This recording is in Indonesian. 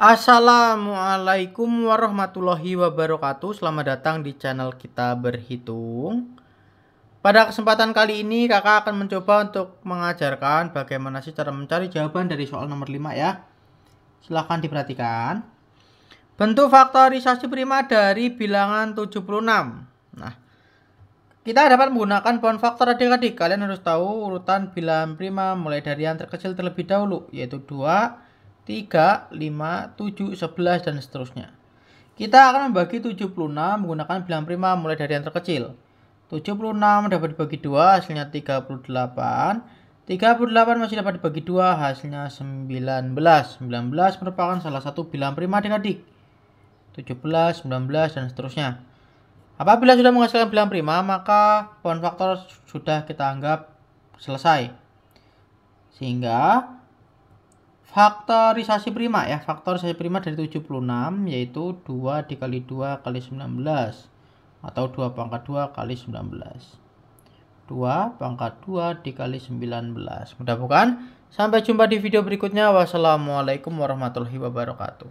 Assalamualaikum warahmatullahi wabarakatuh Selamat datang di channel kita berhitung Pada kesempatan kali ini kakak akan mencoba untuk mengajarkan Bagaimana sih cara mencari jawaban dari soal nomor 5 ya Silahkan diperhatikan Bentuk faktorisasi prima dari bilangan 76 Nah kita dapat menggunakan pohon faktor adik-adik. Kalian harus tahu urutan bilangan prima mulai dari yang terkecil terlebih dahulu, yaitu 2, 3, 5, 7, 11, dan seterusnya. Kita akan membagi 76 menggunakan bilangan prima mulai dari yang terkecil. 76 dapat dibagi 2 hasilnya 38. 38 masih dapat dibagi 2 hasilnya 19. 19 merupakan salah satu bilangan prima adik-adik. 17, 19, dan seterusnya. Apabila sudah menghasilkan bilangan prima, maka pohon faktor sudah kita anggap selesai. Sehingga faktorisasi prima ya faktorisasi prima dari 76 yaitu 2 dikali 2 kali 19 atau 2 pangkat 2 kali 19 2 pangkat 2 dikali 19 mudah bukan sampai jumpa di video berikutnya wassalamualaikum warahmatullahi wabarakatuh